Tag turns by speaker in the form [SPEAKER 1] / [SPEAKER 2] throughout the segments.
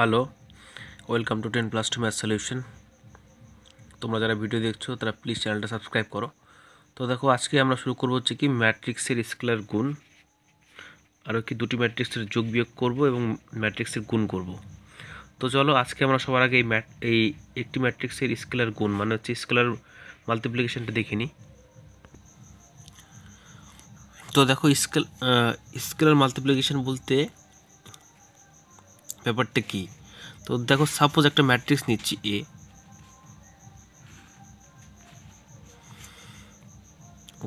[SPEAKER 1] hello welcome to ten plus two math solution তোমরা যারা video দেখছো তারা প্লিজ চ্যানেলটা সাবস্ক্রাইব করো তো দেখো আজকে আমরা শুরু করবো হচ্ছে কি ম্যাট্রিক্সের স্কেলার গুণ আরও কি দুটি ম্যাট্রিক্সের যোগ বিয়োগ করব এবং ম্যাট্রিক্সের গুণ করব তো চলো আজকে আমরা সবার আগে এই ম্যাট এই একটি ম্যাট্রিক্সের স্কেলার গুণ মানে হচ্ছে স্কেলার মাল্টিপ্লিকেশনটা দেখিনি তো দেখো স্কেল স্কেলার মাল্টিপ্লিকেশন বলতে ব্যাপারটা কি তো দেখো সাপোজ একটা ম্যাট্রিক্স নিচ্ছি A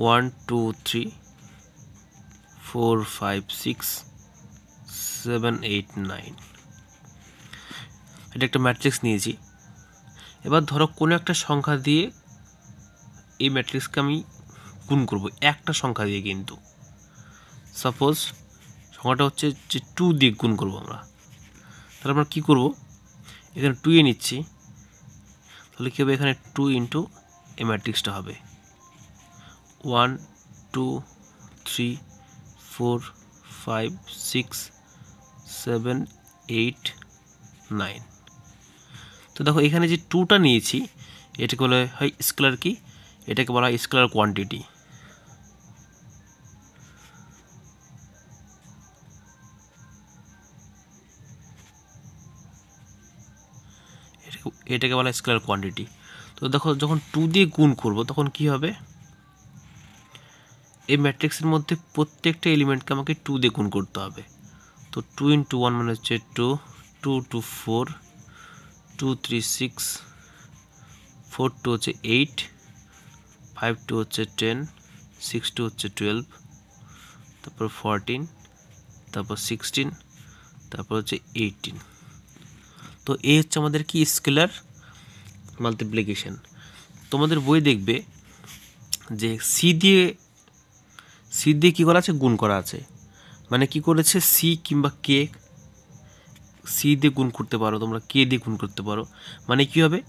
[SPEAKER 1] one two three four five six seven eight nine এটা একটা ম্যাট্রিক্স নিয়েছি এবার ধরো কোনো একটা সংখ্যা দিয়ে এই ম্যাট্রিক্সকে আমি গুণ করব একটা সংখ্যা দিয়ে কিন্তু সাপোজ সংখ্যাটা হচ্ছে যে টু দিয়ে গুণ করবো আমরা তাহলে আমরা কী করবো এখানে টু এ নিচ্ছি তাহলে কী হবে এখানে টু ইন্টু এ ম্যাট্রিক্সটা হবে one two three four five six seven eight nine তো দেখো এখানে যে টুটা নিয়েছি এটাকে বলে হয় স্কেলার কি এটাকে বলা হয় স্কেলার কোয়ান্টিটি এটাকে বলা স্কেলার কোয়ান্টিটি তো দেখো যখন টু দিয়ে গুণ করব তখন কি হবে এই ম্যাট্রিক্সের মধ্যে প্রত্যেকটা এলিমেন্টকে আমাকে টু দিয়ে গুণ করতে হবে তো টু ইন্টু ওয়ান মানে হচ্ছে two two two four two three six four two হচ্ছে এইট ফাইভ টু হচ্ছে টেন সিক্স টু হচ্ছে টুয়েলভ তারপর ফোরটিন তারপর সিক্সটিন তারপর হচ্ছে এইটিন তো এ হচ্ছে আমাদের কি স্কেলার মাল্টিপ্লিকেশন তোমাদের বই দেখবে যে সি দিয়ে সি দিয়ে কী করা আছে গুণ করা আছে মানে কি করেছে সি কিংবা কে সি দিয়ে গুণ করতে পারো তোমরা কে দিয়ে গুণ করতে পারো মানে কি হবে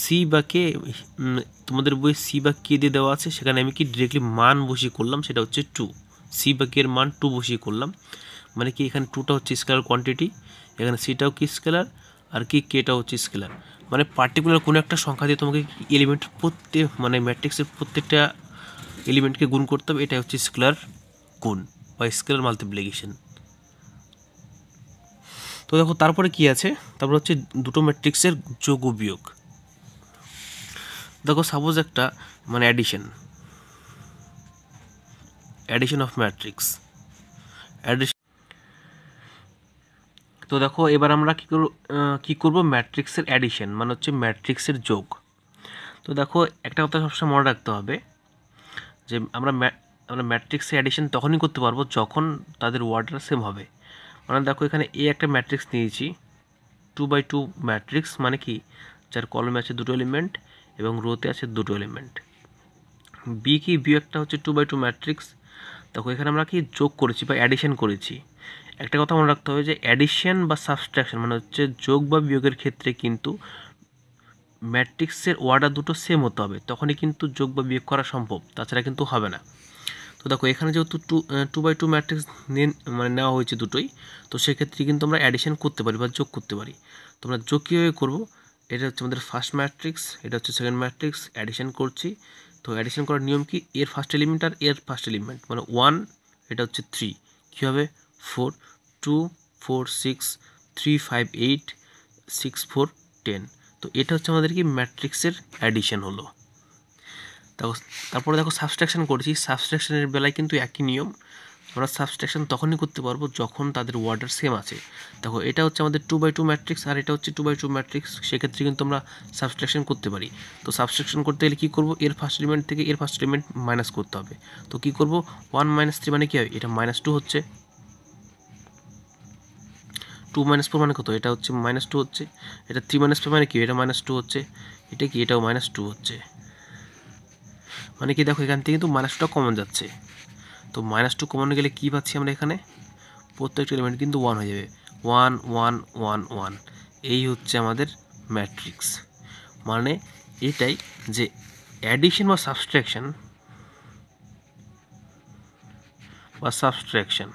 [SPEAKER 1] সি বা কে তোমাদের বই সি বা কে দিয়ে দেওয়া আছে সেখানে আমি কি ডিরেক্টলি মান বসিয়ে করলাম সেটা হচ্ছে টু সি বা কে এর মান টু বসিয়ে করলাম মানে কি এখানে টুটা হচ্ছে স্কেলার কোয়ান্টিটি এখানে সিটাও কি স্কেলার আর কি কেটা হচ্ছে স্কেলার মানে পার্টিকুলার কোনো একটা সংখ্যা দিয়ে তোমাকে এলিমেন্ট প্রত্যেক মানে ম্যাট্রিক্সের প্রত্যেকটা এলিমেন্টকে গুণ করতে হবে এটা হচ্ছে স্কেলার গুণ বা স্কেলার মাল্টিপ্লিকেশন তো দেখো তারপরে কি আছে তারপর হচ্ছে দুটো ম্যাট্রিক্সের যোগ বিয়োগ দেখো সাপোজ একটা মানে addition addition of matrix addition তো দেখো এবার আমরা কী করব কী করবো ম্যাট্রিক্সের অ্যাডিশন মানে হচ্ছে ম্যাট্রিক্সের যোগ তো দেখো একটা কথা সবসময় মনে রাখতে হবে যে আমরা আমরা ম্যাট্রিক্সে অ্যাডিশন তখনই করতে পারবো যখন তাদের ওয়ার্ডটা সেম হবে মানে দেখো এখানে এ একটা ম্যাট্রিক্স নিয়েছি টু বাই টু ম্যাট্রিক্স মানে কি যার কলমে আছে দুটো এলিমেন্ট এবং রোতে আছে দুটো এলিমেন্ট বি কি বি একটা হচ্ছে টু বাই টু ম্যাট্রিক্স দেখো এখানে আমরা কি যোগ করেছি বা অ্যাডিশন করেছি একটা কথা মনে রাখতে হবে যে অ্যাডিশন বা সাবস্ট্রাকশন মানে হচ্ছে যোগ বা বিয়োগের ক্ষেত্রে কিন্তু ম্যাট্রিক্সের ওয়ার্ডার দুটো সেম হতে হবে তখনই কিন্তু যোগ বা বিয়োগ করা সম্ভব তাছাড়া কিন্তু হবে না তো দেখো এখানে যেহেতু two two by two matrix নিয়ে মানে নেওয়া হয়েছে দুটোই তো সেক্ষেত্রে কিন্তু আমরা অ্যাডিশন করতে পারি বা যোগ করতে পারি তো আমরা যোগ কীভাবে করবো এটা হচ্ছে আমাদের ফার্স্ট ম্যাট্রিক্স এটা হচ্ছে সেকেন্ড ম্যাট্রিক্স অ্যাডিশন করছি তো অ্যাডিশন করার নিয়ম কি এর ফার্স্ট এলিমেন্ট আর এর ফার্স্ট এলিমেন্ট মানে ওয়ান এটা হচ্ছে থ্রি কী হবে four two four six three five eight six four ten তো এটা হচ্ছে আমাদের কি ম্যাট্রিক্সের অ্যাডিশন হলো তারপরে দেখো সাবস্ট্রাকশান করেছি সাবস্ট্রাকশানের বেলায় কিন্তু একই নিয়ম আমরা সাবস্ট্রাকশান তখনই করতে পারবো যখন তাদের ওয়ার্ডার সেম আছে দেখো এটা হচ্ছে আমাদের টু বাই টু ম্যাট্রিক্স আর এটা হচ্ছে টু বাই টু ম্যাট্রিক্স সেক্ষেত্রে কিন্তু আমরা সাবস্ট্রাকশান করতে পারি তো সাবস্ট্রাকশান করতে গেলে কী করবো এর ফার্স্ট এলিমেন্ট থেকে এর ফার্স্ট এলিমেন্ট মাইনাস করতে হবে তো কী করবো ওয়ান মাইনাস থ্রি মানে কী হয় এটা মাইনাস টু হচ্ছে টু মাইনাস ফোর মানে কত এটা হচ্ছে মাইনাস টু হচ্ছে এটা থ্রি মাইনাস ফোর মানে কি এটা মাইনাস টু হচ্ছে এটা কি এটাও মাইনাস টু হচ্ছে মানে কি দেখো এখান থেকে কিন্তু মাইনাস টুটা কমন যাচ্ছে তো মাইনাস টু কমন গেলে কী পাচ্ছি আমরা এখানে প্রত্যেকটা এলিমেন্ট কিন্তু ওয়ান হয়ে যাবে ওয়ান ওয়ান ওয়ান ওয়ান এই হচ্ছে আমাদের ম্যাট্রিক্স মানে এটাই যে অ্যাডিশন বা সাবস্ট্রাকশন বা সাবস্ট্রাকশন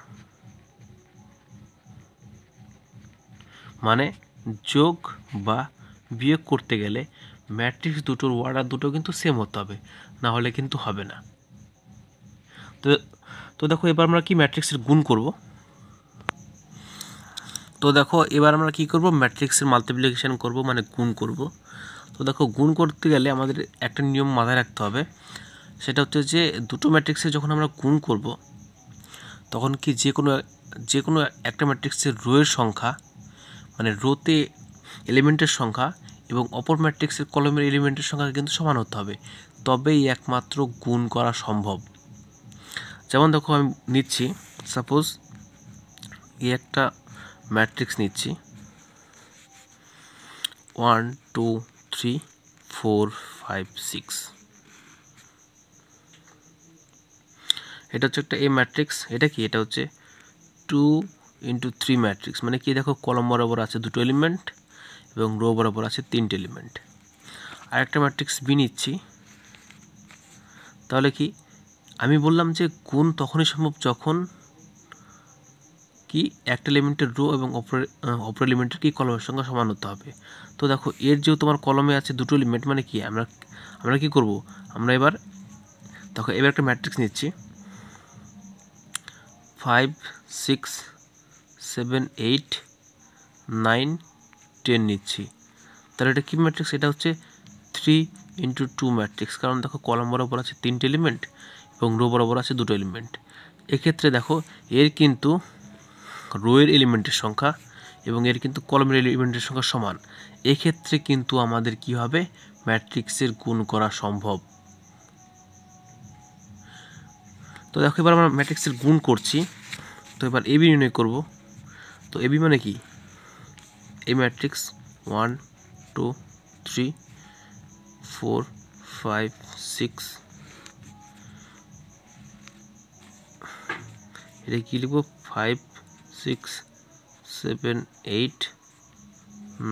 [SPEAKER 1] মানে যোগ বা বিয়োগ করতে গেলে ম্যাট্রিক্স দুটোর আর দুটো কিন্তু সেম হতে হবে না হলে কিন্তু হবে না তো তো দেখো এবার আমরা কি ম্যাট্রিক্সের গুণ করব তো দেখো এবার আমরা কি করব ম্যাট্রিক্সের মাল্টিপ্লিকেশান করব মানে গুণ করব তো দেখো গুণ করতে গেলে আমাদের একটা নিয়ম মাথায় রাখতে হবে সেটা হচ্ছে যে দুটো ম্যাট্রিক্সে যখন আমরা গুণ করব তখন কি যে কোনো যে কোনো একটা ম্যাট্রিক্সের রোয়ের সংখ্যা মানে রোতে এলিমেন্টের সংখ্যা এবং অপর ম্যাট্রিক্সের কলমের এলিমেন্টের সংখ্যা কিন্তু সমান হতে হবে তবেই একমাত্র গুণ করা সম্ভব যেমন দেখো আমি নিচ্ছি সাপোজ এই একটা ম্যাট্রিক্স নিচ্ছি one two three four five six এটা হচ্ছে একটা এ ম্যাট্রিক্স এটা কি এটা হচ্ছে টু ইন্টু থ্রি ম্যাট্রিক্স মানে কি দেখো কলম বরাবর আছে দুটো এলিমেন্ট এবং রো বরাবর আছে তিনটে এলিমেন্ট আর একটা ম্যাট্রিক্স বি নিচ্ছি তাহলে কি আমি বললাম যে গুণ তখনই সম্ভব যখন কি একটা এলিমেন্টের রো এবং অপর অপর এলিমেন্টের কি কলমের সঙ্গে সমান হতে হবে তো দেখো এর যেও তোমার কলমে আছে দুটো এলিমেন্ট মানে কি আমরা আমরা কি করব আমরা এবার দেখো এবার একটা ম্যাট্রিক্স নিচ্ছি five six seven eight nine ten নিচ্ছি তাহলে এটা কী ম্যাট্রিক্স এটা হচ্ছে থ্রি ইন্টু টু ম্যাট্রিক্স কারণ দেখো কলম বরাবর আছে তিনটে এলিমেন্ট এবং রো বরাবর আছে দুটো এলিমেন্ট এক্ষেত্রে দেখো এর কিন্তু রোয়ের এলিমেন্টের সংখ্যা এবং এর কিন্তু কলমের এলিমেন্টের সংখ্যা সমান এক্ষেত্রে কিন্তু আমাদের কি হবে ম্যাট্রিক্সের গুণ করা সম্ভব তো দেখো এবার আমরা ম্যাট্রিক্সের গুণ করছি তো এবার এবি নির্ণয় করবো তো এবি মানে কি এই matrix one two three four five six এটা কী লিখব five six seven eight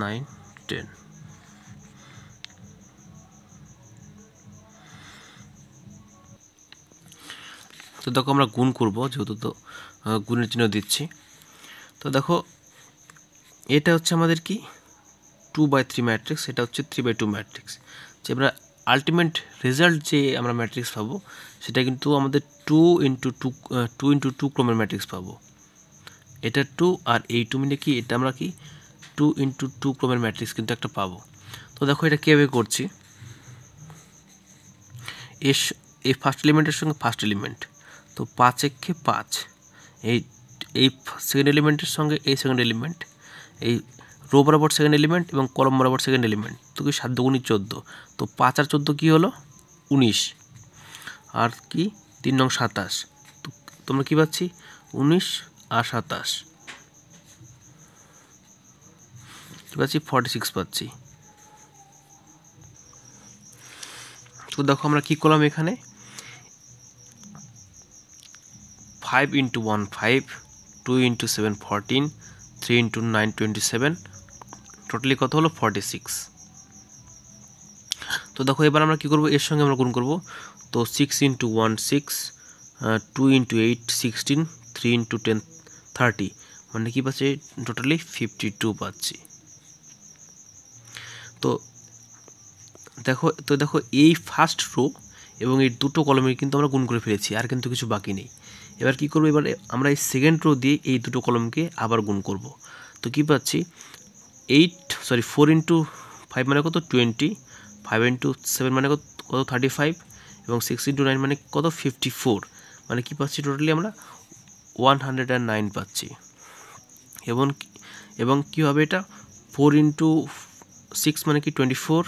[SPEAKER 1] nine ten তো দেখো আমরা গুণ করবো যেহেতু তো গুণের চিহ্ন দিচ্ছি তো দেখো এটা হচ্ছে আমাদের কি টু বাই থ্রি ম্যাট্রিক্স এটা হচ্ছে থ্রি বাই টু ম্যাট্রিক্স যে আমরা আলটিমেট রেজাল্ট যে আমরা ম্যাট্রিক্স পাবো সেটা কিন্তু আমাদের two into two two into two ক্রমের ম্যাট্রিক্স পাবো এটা টু আর এই টু মিলে কি এটা আমরা কি টু ইন্টু টু ক্রমের ম্যাট্রিক্স কিন্তু একটা পাবো তো দেখো এটা কীভাবে করছি এস এই ফার্স্ট এলিমেন্টের সঙ্গে ফার্স্ট এলিমেন্ট তো পাঁচ একে পাঁচ এই এই সেকেন্ড এলিমেন্টের সঙ্গে এই সেকেন্ড এলিমেন্ট এই রো বরাবর সেকেন্ড এলিমেন্ট এবং কলম বরাবর সেকেন্ড এলিমেন্ট তো কি সাত দুগুণি চোদ্দো তো পাঁচ আর চোদ্দো কী হলো উনিশ আর কি তিন নং সাতাশ তো তোমরা কী পাচ্ছি উনিশ আর সাতাশ কী পাচ্ছি ফর্টি সিক্স পাচ্ছি তো দেখো আমরা কী করলাম এখানে five into one five two into seven fourteen three into nine twenty seven totally কত হলো ফর্টি সিক্স তো দেখো এবার আমরা কী করবো এর সঙ্গে আমরা গুণ করবো তো six into one six two into eight sixteen three into ten thirty মানে কি পাচ্ছি টোটালি ফিফটি টু পাচ্ছি তো দেখো তো দেখো এই ফার্স্ট রো এবং এই দুটো কলমের কিন্তু আমরা গুণ করে ফেলেছি আর কিন্তু কিছু বাকি নেই এবার কি করবো এবার আমরা এই সেকেন্ড রো দিয়ে এই দুটো কলমকে আবার গুণ করব তো কি পাচ্ছি eight sorry four into five মানে কত টোয়েন্টি ফাইভ ইন্টু সেভেন মানে কত কত থার্টি ফাইভ এবং সিক্স ইন্টু নাইন মানে কত ফিফটি ফোর মানে কি পাচ্ছি টোটালি আমরা ওয়ান হান্ড্রেড অ্যান্ড নাইন পাচ্ছি এবং এবং কী হবে এটা ফোর ইন্টু সিক্স মানে কি twenty four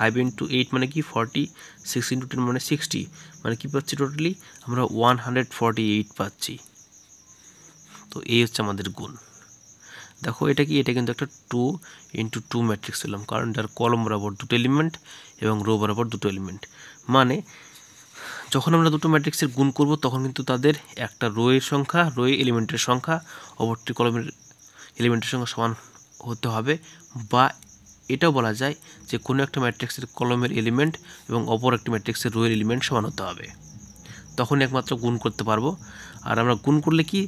[SPEAKER 1] five into eight মানে কি ফর্টি সিক্স ইন্টু টেন মানে সিক্সটি মানে কি পাচ্ছি টোটালি আমরা ওয়ান হান্ড্রেড ফর্টি এইট পাচ্ছি তো এই হচ্ছে আমাদের গুণ দেখো এটা কি এটা কিন্তু একটা টু ইন্টু টু ম্যাট্রিক্স পেলাম কারণ যার কলম বরাবর দুটো এলিমেন্ট এবং রো বরাবর দুটো এলিমেন্ট মানে যখন আমরা দুটো ম্যাট্রিক্সের গুণ করব তখন কিন্তু তাদের একটা রোয়ের সংখ্যা রোয়ে এলিমেন্টের সংখ্যা অপরটি কলমের এলিমেন্টের সংখ্যা সমান হতে হবে বা এটাও বলা যায় যে কোনো একটা ম্যাট্রিক্সের কলমের এলিমেন্ট এবং অপর একটি ম্যাট্রিক্সের রোয়ের এলিমেন্ট সমান হতে হবে তখন একমাত্র গুণ করতে পারবো আর আমরা গুণ করলে কি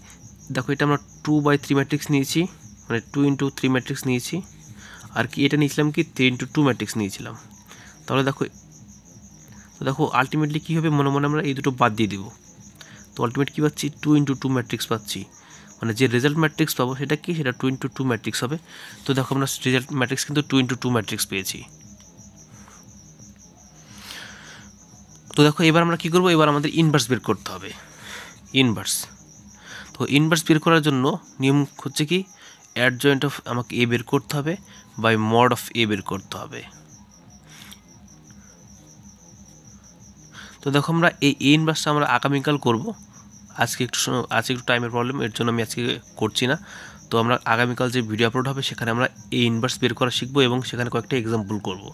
[SPEAKER 1] দেখো এটা আমরা টু বাই থ্রি ম্যাট্রিক্স নিয়েছি মানে টু ইন্টু থ্রি ম্যাট্রিক্স নিয়েছি আর কি এটা নিয়েছিলাম কি থ্রি ইন্টু টু ম্যাট্রিক্স নিয়েছিলাম তাহলে দেখো দেখো আলটিমেটলি কী হবে মনে মনে আমরা এই দুটো বাদ দিয়ে দেবো তো আলটিমেট কী পাচ্ছি টু ইন্টু টু ম্যাট্রিক্স পাচ্ছি মানে যে রেজাল্ট ম্যাট্রিক্স পাবো সেটা কি সেটা টু ইন্টু টু ম্যাট্রিক্স হবে তো দেখো আমরা রেজাল্ট ম্যাট্রিক্স কিন্তু টু ইন্টু টু ম্যাট্রিক্স পেয়েছি তো দেখো এবার আমরা কি করব এবার আমাদের ইনভার্স বের করতে হবে ইনভার্স তো ইনভার্স বের করার জন্য নিয়ম হচ্ছে কি অ্যাড জয়েন্ট অফ আমাকে এ বের করতে হবে বাই মড অফ এ বের করতে হবে তো দেখো আমরা এই ইনভার্সটা আমরা আগামীকাল করবো আজকে একটু আজকে একটু টাইমের প্রবলেম এর জন্য আমি আজকে করছি না তো আমরা আগামীকাল যে ভিডিও আপলোড হবে সেখানে আমরা এই ইনভার্স বের করা শিখবো এবং সেখানে কয়েকটা এক্সাম্পল করবো